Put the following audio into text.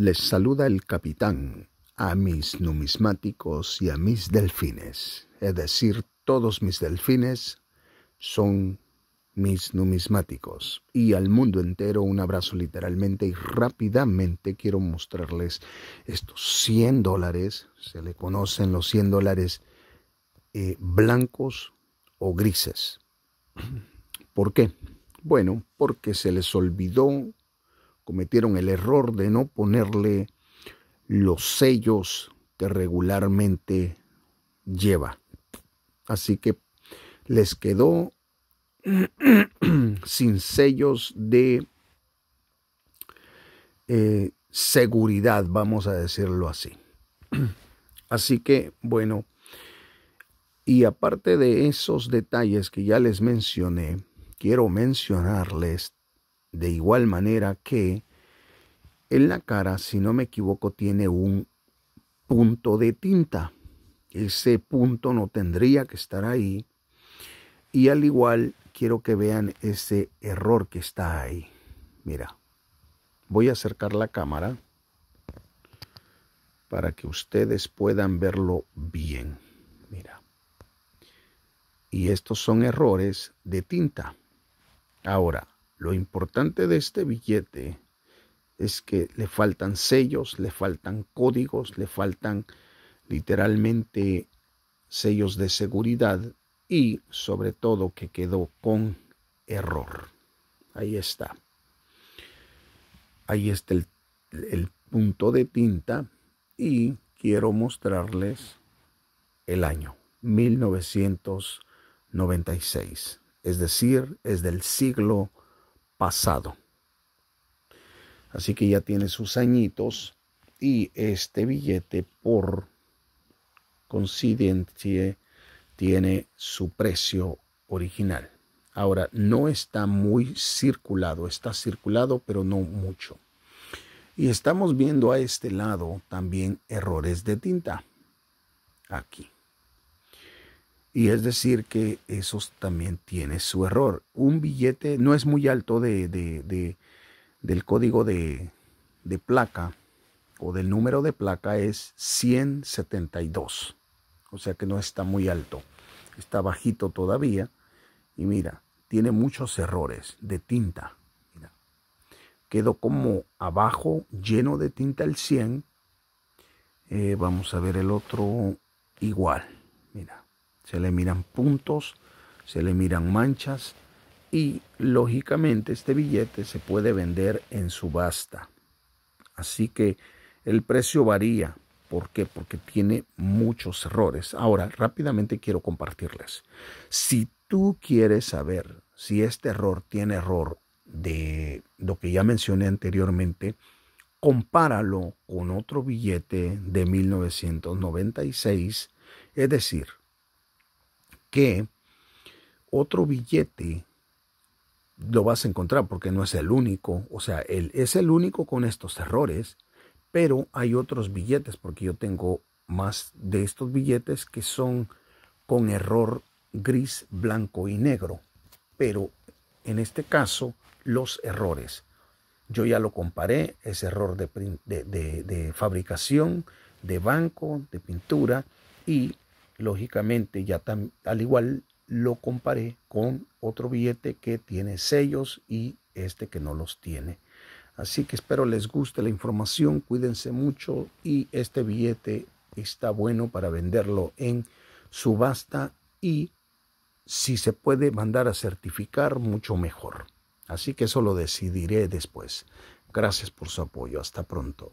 Les saluda el capitán a mis numismáticos y a mis delfines. Es decir, todos mis delfines son mis numismáticos. Y al mundo entero un abrazo literalmente y rápidamente quiero mostrarles estos 100 dólares. Se le conocen los 100 dólares eh, blancos o grises. ¿Por qué? Bueno, porque se les olvidó cometieron el error de no ponerle los sellos que regularmente lleva. Así que les quedó sin sellos de eh, seguridad, vamos a decirlo así. Así que, bueno, y aparte de esos detalles que ya les mencioné, quiero mencionarles de igual manera que en la cara, si no me equivoco, tiene un punto de tinta. Ese punto no tendría que estar ahí. Y al igual, quiero que vean ese error que está ahí. Mira, voy a acercar la cámara para que ustedes puedan verlo bien. Mira. Y estos son errores de tinta. Ahora, lo importante de este billete es que le faltan sellos, le faltan códigos, le faltan literalmente sellos de seguridad y sobre todo que quedó con error. Ahí está. Ahí está el, punto de tinta y quiero mostrarles el año 1996. Es decir, es del siglo pasado. Así que ya tiene sus añitos y este billete por coincidencia tiene su precio original. Ahora, no está muy circulado, está circulado, pero no mucho. Y estamos viendo a este lado también errores de tinta. Aquí. Y es decir que esos también tiene su error. Un billete no es muy alto de, del código de, placa o del número de placa es 172. O sea que no está muy alto. Está bajito todavía. Y mira, tiene muchos errores de tinta. Quedó como abajo lleno de tinta el 100. Eh, vamos a ver el otro igual. Mira se le miran puntos, se le miran manchas y lógicamente este billete se puede vender en subasta. Así que el precio varía. ¿Por qué? Porque tiene muchos errores. Ahora, rápidamente quiero compartirles. Si tú quieres saber si este error tiene error de lo que ya mencioné anteriormente, compáralo con otro billete de 1996, es decir, que otro billete lo vas a encontrar porque no es el único, o sea, él es el único con estos errores, pero hay otros billetes porque yo tengo más de estos billetes que son con error gris, blanco y negro, pero en este caso los errores. Yo ya lo comparé, es error de, de fabricación, de banco, de pintura y lógicamente ya al igual lo comparé con otro billete que tiene sellos y este que no los tiene. Así que espero les guste la información, cuídense mucho y este billete está bueno para venderlo en subasta y si se puede mandar a certificar, mucho mejor. Así que eso lo decidiré después. Gracias por su apoyo. Hasta pronto.